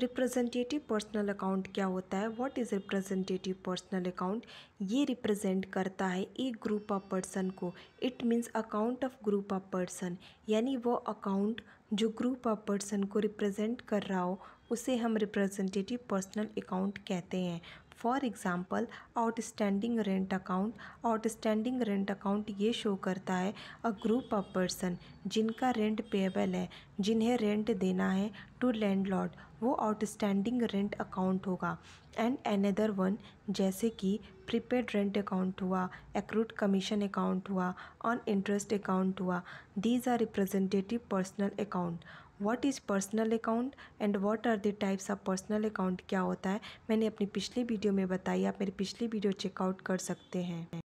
representative personal account क्या होता है what is representative personal account ये रिप्रेजेंट करता है एक ग्रुप ऑफ पर्सन को it means account of group of person यानी वो अकाउंट जो ग्रुप ऑफ पर्सन को रिप्रेजेंट कर रहा हो उसे हम रिप्रेजेंटेटिव पर्सनल अकाउंट कहते हैं for example outstanding rent account outstanding rent account ये शो करता है अ ग्रुप ऑफ पर्सन जिनका रेंट पेएबल है जिन्हें रेंट देना है टू लैंडलॉर्ड वो आउटस्टैंडिंग रेंट अकाउंट होगा एंड अनदर वन जैसे कि प्रीपेड रेंट अकाउंट हुआ एक्रूड कमीशन अकाउंट हुआ ऑन इंटरेस्ट अकाउंट हुआ these are representative personal account what is personal account and what are the types of personal account क्या होता है मैंने अपनी पिछली वीडियो में बताई आप मेरी पिछली वीडियो चेकआउट कर सकते हैं